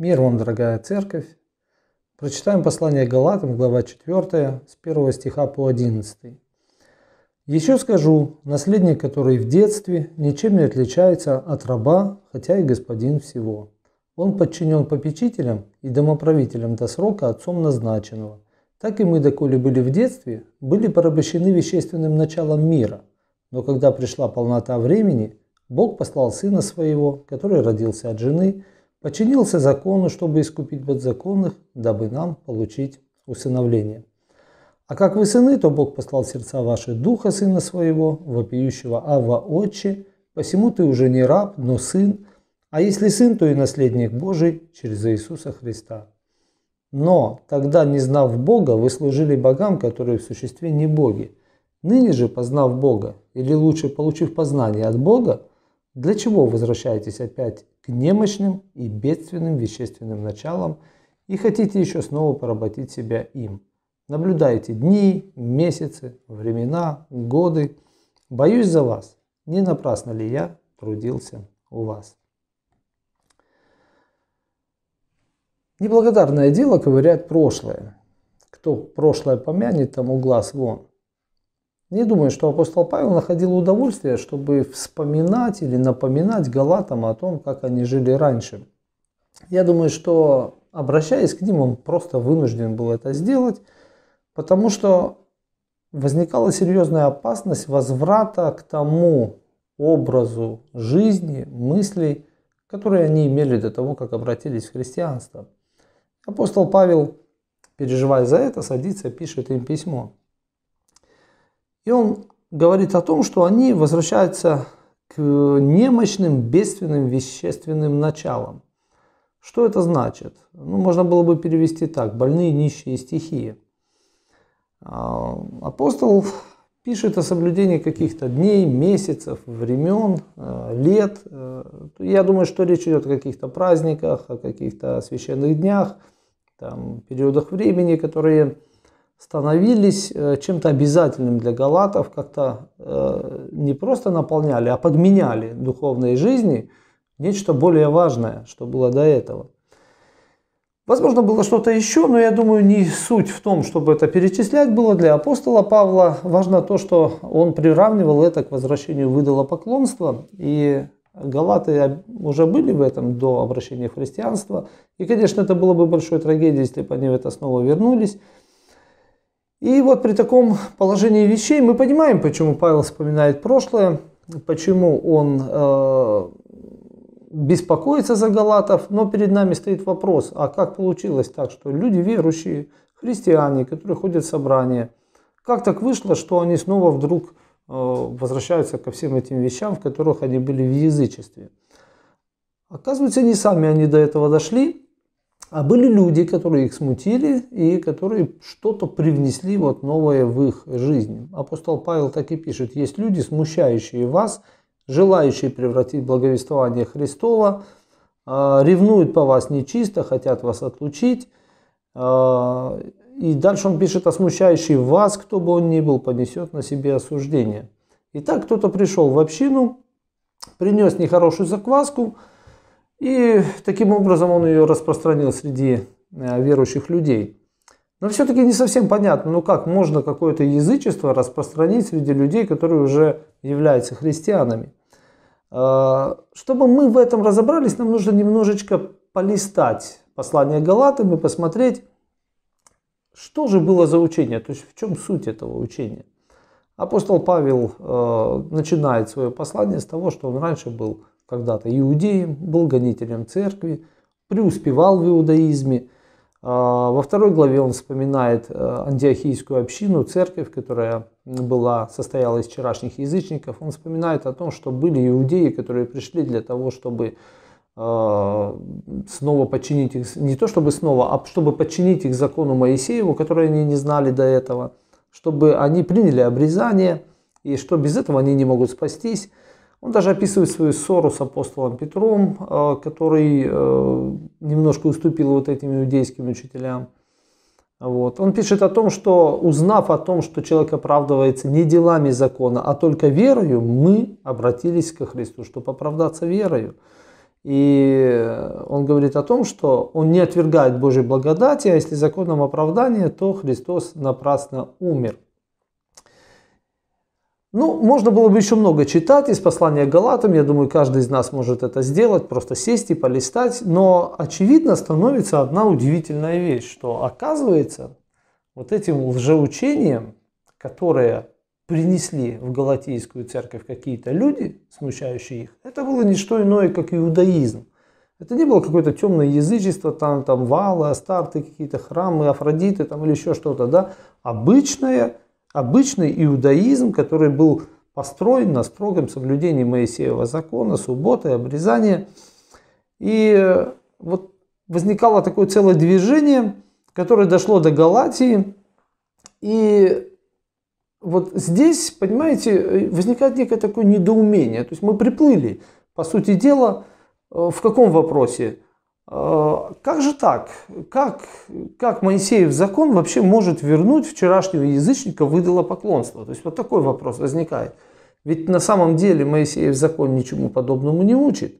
Мир вам, дорогая церковь! Прочитаем послание Галатам, глава 4, с 1 стиха по 11. «Еще скажу, наследник, который в детстве, ничем не отличается от раба, хотя и господин всего. Он подчинен попечителям и домоправителям до срока отцом назначенного. Так и мы, доколе были в детстве, были порабощены вещественным началом мира. Но когда пришла полнота времени, Бог послал Сына Своего, который родился от жены – подчинился закону, чтобы искупить подзаконных, дабы нам получить усыновление. А как вы сыны, то Бог послал в сердца ваши духа сына своего, вопиющего Ава Отче, посему ты уже не раб, но сын, а если сын, то и наследник Божий через Иисуса Христа. Но тогда, не знав Бога, вы служили богам, которые в существе не боги. Ныне же, познав Бога, или лучше получив познание от Бога, для чего возвращаетесь опять к немощным и бедственным вещественным началам и хотите еще снова поработить себя им? Наблюдайте дни, месяцы, времена, годы. Боюсь за вас, не напрасно ли я трудился у вас. Неблагодарное дело ковыряет прошлое. Кто прошлое помянет, тому глаз вон. Не думаю, что апостол Павел находил удовольствие, чтобы вспоминать или напоминать галатам о том, как они жили раньше. Я думаю, что обращаясь к ним, он просто вынужден был это сделать, потому что возникала серьезная опасность возврата к тому образу жизни, мыслей, которые они имели до того, как обратились в христианство. Апостол Павел, переживая за это, садится, пишет им письмо. И он говорит о том, что они возвращаются к немощным, бедственным, вещественным началам. Что это значит? Ну, можно было бы перевести так, больные, нищие стихии. А, апостол пишет о соблюдении каких-то дней, месяцев, времен, э, лет. Э, я думаю, что речь идет о каких-то праздниках, о каких-то священных днях, там, периодах времени, которые становились э, чем-то обязательным для галатов, как-то э, не просто наполняли, а подменяли духовной жизни нечто более важное, что было до этого. Возможно, было что-то еще, но я думаю, не суть в том, чтобы это перечислять было для апостола Павла. Важно то, что он приравнивал это к возвращению выдало поклонства. И галаты уже были в этом до обращения в христианство. И, конечно, это было бы большой трагедией, если бы они в это снова вернулись. И вот при таком положении вещей мы понимаем, почему Павел вспоминает прошлое, почему он э, беспокоится за галатов, но перед нами стоит вопрос, а как получилось так, что люди верующие, христиане, которые ходят в собрания, как так вышло, что они снова вдруг э, возвращаются ко всем этим вещам, в которых они были в язычестве? Оказывается, не сами они до этого дошли, а были люди, которые их смутили и которые что-то привнесли вот новое в их жизнь. Апостол Павел так и пишет, есть люди, смущающие вас, желающие превратить благовествование Христова, а, ревнуют по вас нечисто, хотят вас отлучить. А, и дальше он пишет, а смущающий вас, кто бы он ни был, понесет на себе осуждение. Итак, кто-то пришел в общину, принес нехорошую закваску, и таким образом он ее распространил среди э, верующих людей. Но все-таки не совсем понятно, ну как можно какое-то язычество распространить среди людей, которые уже являются христианами. Э, чтобы мы в этом разобрались, нам нужно немножечко полистать послание Галатам и посмотреть, что же было за учение, то есть в чем суть этого учения. Апостол Павел э, начинает свое послание с того, что он раньше был когда-то иудеем, был гонителем церкви, преуспевал в иудаизме. А, во второй главе он вспоминает э, антиохийскую общину, церковь, которая была, состояла из вчерашних язычников. Он вспоминает о том, что были иудеи, которые пришли для того, чтобы а, снова подчинить их, не то чтобы снова, а чтобы подчинить их закону Моисееву, который они не знали до этого, чтобы они приняли обрезание, и что без этого они не могут спастись. Он даже описывает свою ссору с апостолом Петром, э, который э, немножко уступил вот этим иудейским учителям. Вот. Он пишет о том, что узнав о том, что человек оправдывается не делами закона, а только верою, мы обратились ко Христу, чтобы оправдаться верою. И он говорит о том, что он не отвергает Божьей благодати, а если законом оправдания, то Христос напрасно умер. Ну, можно было бы еще много читать из послания к Галатам, я думаю, каждый из нас может это сделать, просто сесть и полистать, но очевидно становится одна удивительная вещь, что оказывается, вот этим лжеучением, которое принесли в Галатийскую церковь какие-то люди, смущающие их, это было не что иное, как иудаизм. Это не было какое-то темное язычество, там, там валы, астарты, какие-то храмы, афродиты там, или еще что-то. Да? Обычное Обычный иудаизм, который был построен на строгом соблюдении Моисеева закона, субботы, обрезания. И э, вот возникало такое целое движение, которое дошло до Галатии. И вот здесь, понимаете, э, возникает некое такое недоумение. То есть мы приплыли, по сути дела, э, в каком вопросе? Э, как же так? Как, как Моисеев закон вообще может вернуть вчерашнего язычника в поклонство? То есть вот такой вопрос возникает. Ведь на самом деле Моисеев закон ничему подобному не учит.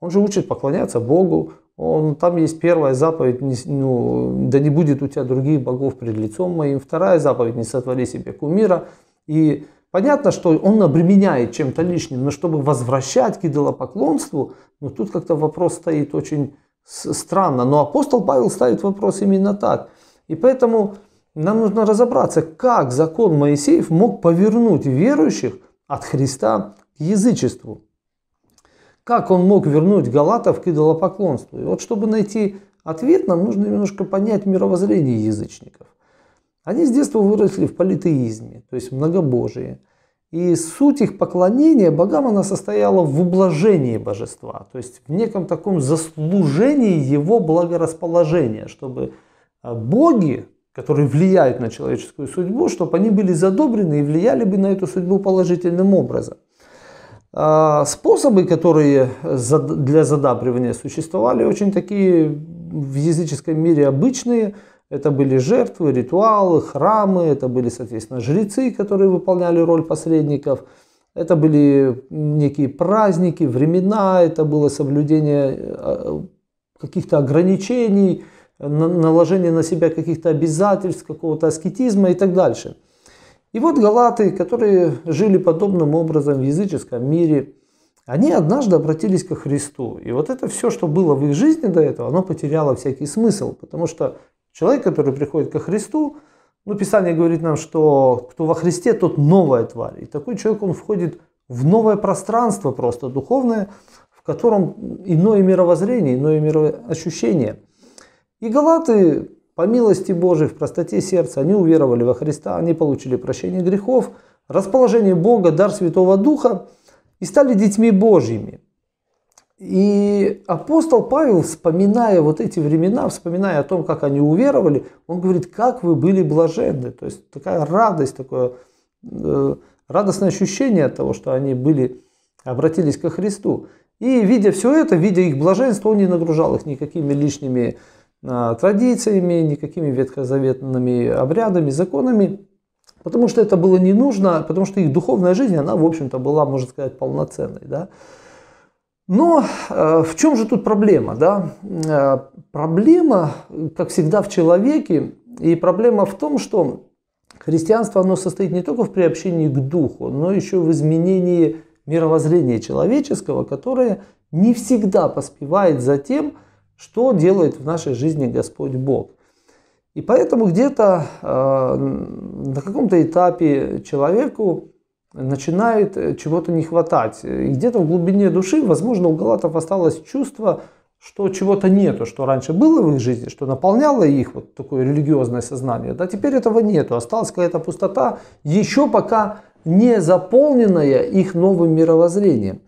Он же учит поклоняться Богу. Он, там есть первая заповедь, ну, да не будет у тебя других богов пред лицом моим. Вторая заповедь, не сотвори себе кумира. И Понятно, что он обременяет чем-то лишним, но чтобы возвращать к идолопоклонству, ну тут как-то вопрос стоит очень странно, но апостол Павел ставит вопрос именно так. И поэтому нам нужно разобраться, как закон Моисеев мог повернуть верующих от Христа к язычеству. Как он мог вернуть галатов к идолопоклонству? И вот чтобы найти ответ, нам нужно немножко понять мировоззрение язычников. Они с детства выросли в политеизме, то есть многобожие. И суть их поклонения богам, она состояла в ублажении божества, то есть в неком таком заслужении его благорасположения, чтобы а, боги, которые влияют на человеческую судьбу, чтобы они были задобрены и влияли бы на эту судьбу положительным образом. А, способы, которые для задабривания существовали, очень такие в языческом мире обычные – это были жертвы, ритуалы, храмы, это были, соответственно, жрецы, которые выполняли роль посредников, это были некие праздники, времена, это было соблюдение э, каких-то ограничений, наложение на себя каких-то обязательств, какого-то аскетизма и так дальше. И вот галаты, которые жили подобным образом в языческом мире, они однажды обратились ко Христу. И вот это все, что было в их жизни до этого, оно потеряло всякий смысл, потому что Человек, который приходит ко Христу, ну, Писание говорит нам, что кто во Христе, тот новая тварь. И такой человек, он входит в новое пространство просто духовное, в котором иное мировоззрение, иное мироощущение. И галаты, по милости Божией, в простоте сердца, они уверовали во Христа, они получили прощение грехов, расположение Бога, дар Святого Духа и стали детьми Божьими. И апостол Павел, вспоминая вот эти времена, вспоминая о том, как они уверовали, он говорит, как вы были блаженны. То есть такая радость, такое э, радостное ощущение от того, что они были, обратились ко Христу. И видя все это, видя их блаженство, он не нагружал их никакими лишними э, традициями, никакими ветхозаветными обрядами, законами, потому что это было не нужно, потому что их духовная жизнь, она, в общем-то, была, можно сказать, полноценной. Да? Но э, в чем же тут проблема? Да? Э, проблема, как всегда, в человеке. И проблема в том, что христианство оно состоит не только в приобщении к духу, но еще в изменении мировоззрения человеческого, которое не всегда поспевает за тем, что делает в нашей жизни Господь Бог. И поэтому где-то э, на каком-то этапе человеку начинает э, чего-то не хватать. И где-то в глубине души, возможно, у галатов осталось чувство, что чего-то нету, что раньше было в их жизни, что наполняло их вот такое религиозное сознание, да, теперь этого нету, осталась какая-то пустота, еще пока не заполненная их новым мировоззрением.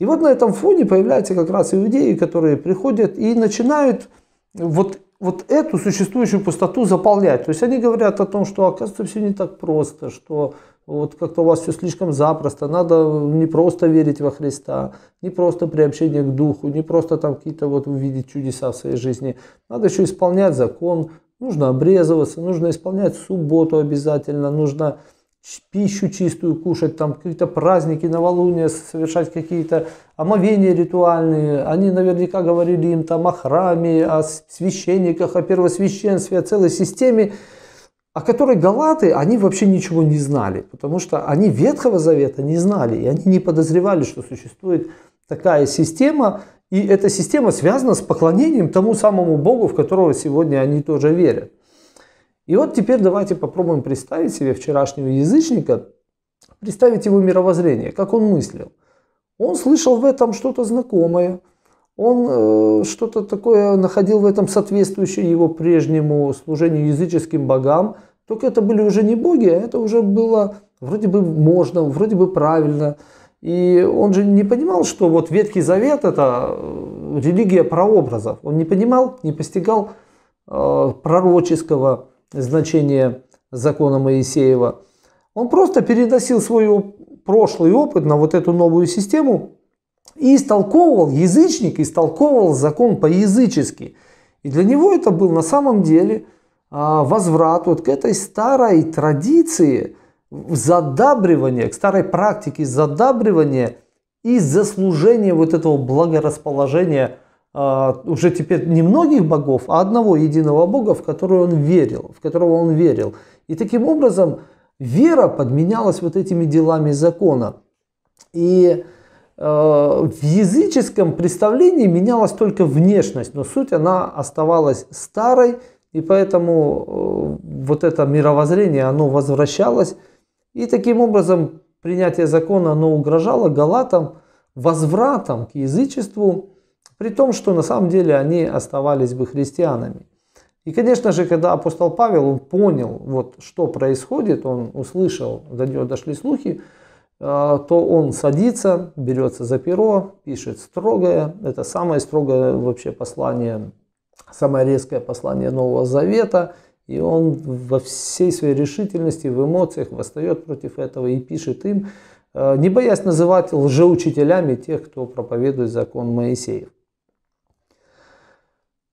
И вот на этом фоне появляются как раз иудеи, которые приходят и начинают вот, вот эту существующую пустоту заполнять. То есть они говорят о том, что оказывается все не так просто, что вот как-то у вас все слишком запросто. Надо не просто верить во Христа, не просто приобщение к Духу, не просто там какие-то вот увидеть чудеса в своей жизни. Надо еще исполнять закон, нужно обрезываться, нужно исполнять субботу обязательно, нужно пищу чистую кушать, там какие-то праздники, новолуния, совершать какие-то омовения ритуальные. Они наверняка говорили им там о храме, о священниках, о первосвященстве, о целой системе о которой галаты, они вообще ничего не знали, потому что они Ветхого Завета не знали, и они не подозревали, что существует такая система, и эта система связана с поклонением тому самому Богу, в которого сегодня они тоже верят. И вот теперь давайте попробуем представить себе вчерашнего язычника, представить его мировоззрение, как он мыслил. Он слышал в этом что-то знакомое – он э, что-то такое находил в этом соответствующее его прежнему служению языческим богам. Только это были уже не боги, а это уже было вроде бы можно, вроде бы правильно. И он же не понимал, что вот Ветхий Завет – это э, религия прообразов. Он не понимал, не постигал э, пророческого значения закона Моисеева. Он просто переносил свой прошлый опыт на вот эту новую систему – и истолковывал, язычник истолковывал закон по-язычески. И для него это был на самом деле а, возврат вот к этой старой традиции задабривания, к старой практике задабривания и заслужения вот этого благорасположения а, уже теперь не многих богов, а одного единого бога, в которого он верил, в которого он верил. И таким образом вера подменялась вот этими делами закона. И Э, в языческом представлении менялась только внешность, но суть она оставалась старой, и поэтому э, вот это мировоззрение, оно возвращалось. И таким образом принятие закона, оно угрожало галатам возвратом к язычеству, при том, что на самом деле они оставались бы христианами. И, конечно же, когда апостол Павел, он понял, вот, что происходит, он услышал, до него дошли слухи, а, то он садится, берется за перо, пишет строгое. Это самое строгое вообще послание, самое резкое послание Нового Завета. И он во всей своей решительности, в эмоциях восстает против этого и пишет им, а, не боясь называть лжеучителями тех, кто проповедует закон Моисеев.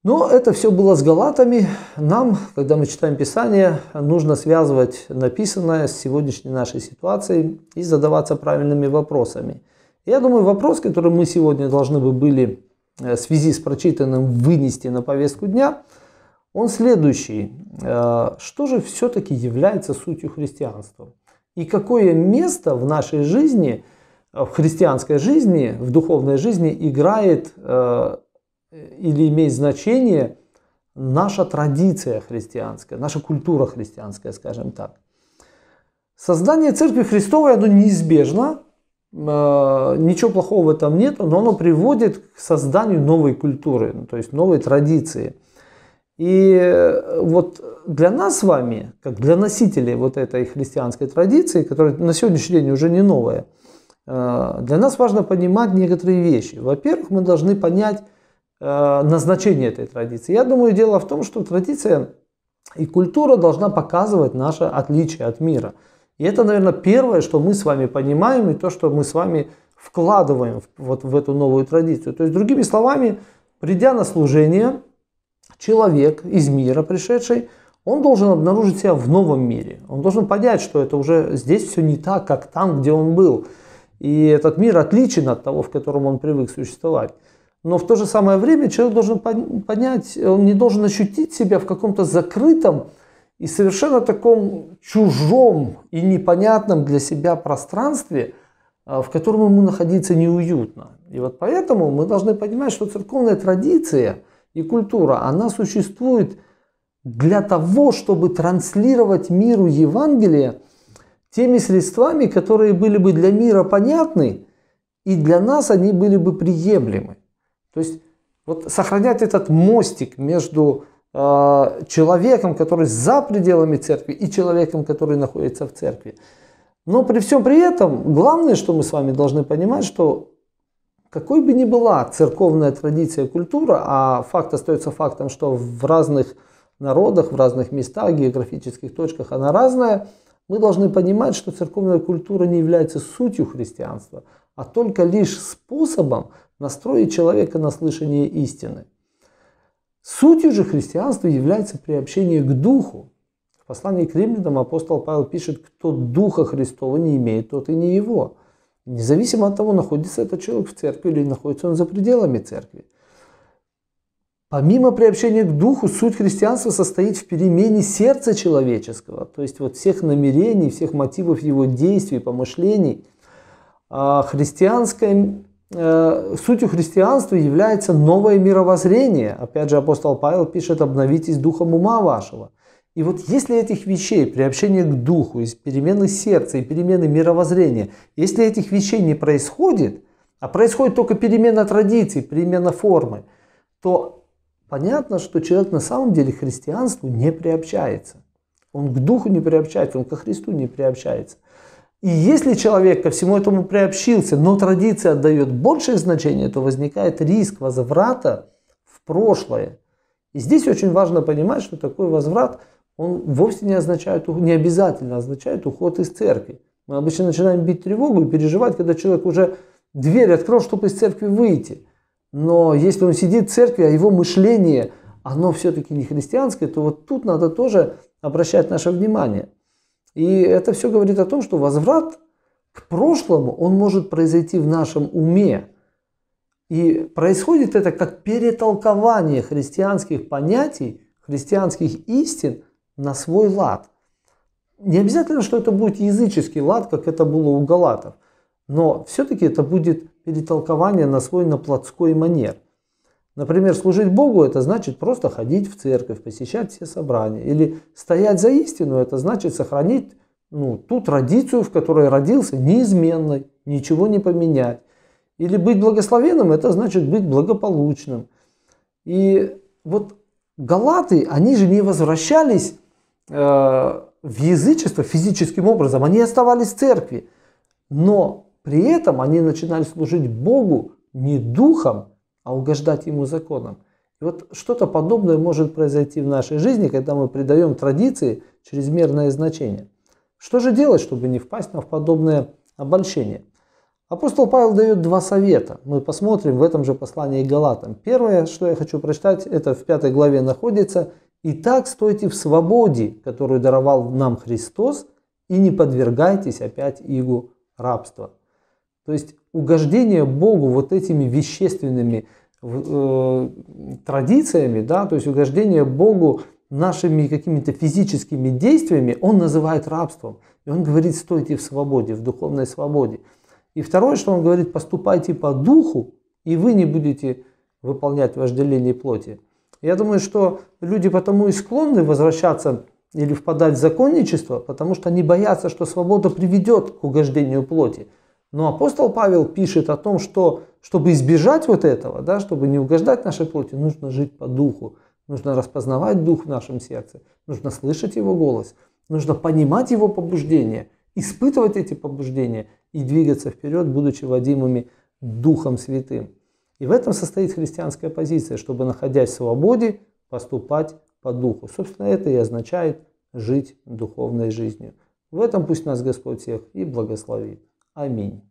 Но это все было с галатами. Нам, когда мы читаем Писание, нужно связывать написанное с сегодняшней нашей ситуацией и задаваться правильными вопросами. Я думаю, вопрос, который мы сегодня должны бы были э, в связи с прочитанным вынести на повестку дня, он следующий. Э, что же все-таки является сутью христианства? И какое место в нашей жизни, э, в христианской жизни, в духовной жизни играет Э, или имеет значение наша традиция христианская, наша культура христианская, скажем так. Создание Церкви Христовой, оно неизбежно, э, ничего плохого в этом нет, но оно приводит к созданию новой культуры, ну, то есть новой традиции. И э, вот для нас с вами, как для носителей вот этой христианской традиции, которая на сегодняшний день уже не новая, для нас важно понимать некоторые вещи. Во-первых, мы должны понять, Э, назначение этой традиции. Я думаю, дело в том, что традиция и культура должна показывать наше отличие от мира. И это, наверное, первое, что мы с вами понимаем, и то, что мы с вами вкладываем вот в эту новую традицию. То есть, другими словами, придя на служение, человек из мира пришедший, он должен обнаружить себя в новом мире. Он должен понять, что это уже здесь все не так, как там, где он был. И этот мир отличен от того, в котором он привык существовать. Но в то же самое время человек должен понять, он не должен ощутить себя в каком-то закрытом и совершенно таком чужом и непонятном для себя пространстве, а, в котором ему находиться неуютно. И вот поэтому мы должны понимать, что церковная традиция и культура, она существует для того, чтобы транслировать миру Евангелие теми средствами, которые были бы для мира понятны, и для нас они были бы приемлемы. То есть вот сохранять этот мостик между э, человеком, который за пределами церкви, и человеком, который находится в церкви. Но при всем при этом, главное, что мы с вами должны понимать, что какой бы ни была церковная традиция культура, а факт остается фактом, что в разных народах, в разных местах, географических точках она разная, мы должны понимать, что церковная культура не является сутью христианства, а только лишь способом, настроить человека на слышание истины. Сутью же христианства является приобщение к духу. В послании к римлянам апостол Павел пишет, кто духа Христова не имеет, тот и не его. Независимо от того, находится этот человек в церкви или находится он за пределами церкви. Помимо приобщения к духу, суть христианства состоит в перемене сердца человеческого, то есть вот всех намерений, всех мотивов его действий, помышлений. А христианское Э, сутью христианства является новое мировоззрение. Опять же, апостол Павел пишет, обновитесь духом ума вашего. И вот если этих вещей, приобщение к духу, из перемены сердца и перемены мировоззрения, если этих вещей не происходит, а происходит только перемена традиций, перемена формы, то понятно, что человек на самом деле к христианству не приобщается. Он к духу не приобщается, он ко Христу не приобщается. И если человек ко всему этому приобщился, но традиция отдает большее значение, то возникает риск возврата в прошлое. И здесь очень важно понимать, что такой возврат, он вовсе не означает, не обязательно означает уход из церкви. Мы обычно начинаем бить тревогу и переживать, когда человек уже дверь открыл, чтобы из церкви выйти. Но если он сидит в церкви, а его мышление, оно все-таки не христианское, то вот тут надо тоже обращать наше внимание – и это все говорит о том, что возврат к прошлому, он может произойти в нашем уме. И происходит это как перетолкование христианских понятий, христианских истин на свой лад. Не обязательно, что это будет языческий лад, как это было у галатов, но все-таки это будет перетолкование на свой наплотской манер – Например, служить Богу – это значит просто ходить в церковь, посещать все собрания. Или стоять за истину – это значит сохранить ну, ту традицию, в которой родился, неизменной, ничего не поменять. Или быть благословенным – это значит быть благополучным. И вот галаты, они же не возвращались э, в язычество физическим образом, они оставались в церкви. Но при этом они начинали служить Богу не духом, а угождать ему законом. И вот что-то подобное может произойти в нашей жизни, когда мы придаем традиции чрезмерное значение. Что же делать, чтобы не впасть в подобное обольщение? Апостол Павел дает два совета. Мы посмотрим в этом же послании Галатам. Первое, что я хочу прочитать, это в пятой главе находится. и так стойте в свободе, которую даровал нам Христос, и не подвергайтесь опять игу рабства». То есть угождение Богу вот этими вещественными э, традициями, да, то есть угождение Богу нашими какими-то физическими действиями, он называет рабством. И он говорит, стойте в свободе, в духовной свободе. И второе, что он говорит, поступайте по духу, и вы не будете выполнять вожделение плоти. Я думаю, что люди потому и склонны возвращаться или впадать в законничество, потому что они боятся, что свобода приведет к угождению плоти. Но апостол Павел пишет о том, что чтобы избежать вот этого, да, чтобы не угождать нашей плоти, нужно жить по духу, нужно распознавать дух в нашем сердце, нужно слышать его голос, нужно понимать его побуждения, испытывать эти побуждения и двигаться вперед, будучи водимыми Духом Святым. И в этом состоит христианская позиция, чтобы, находясь в свободе, поступать по духу. Собственно, это и означает жить духовной жизнью. В этом пусть нас Господь всех и благословит. Амінь.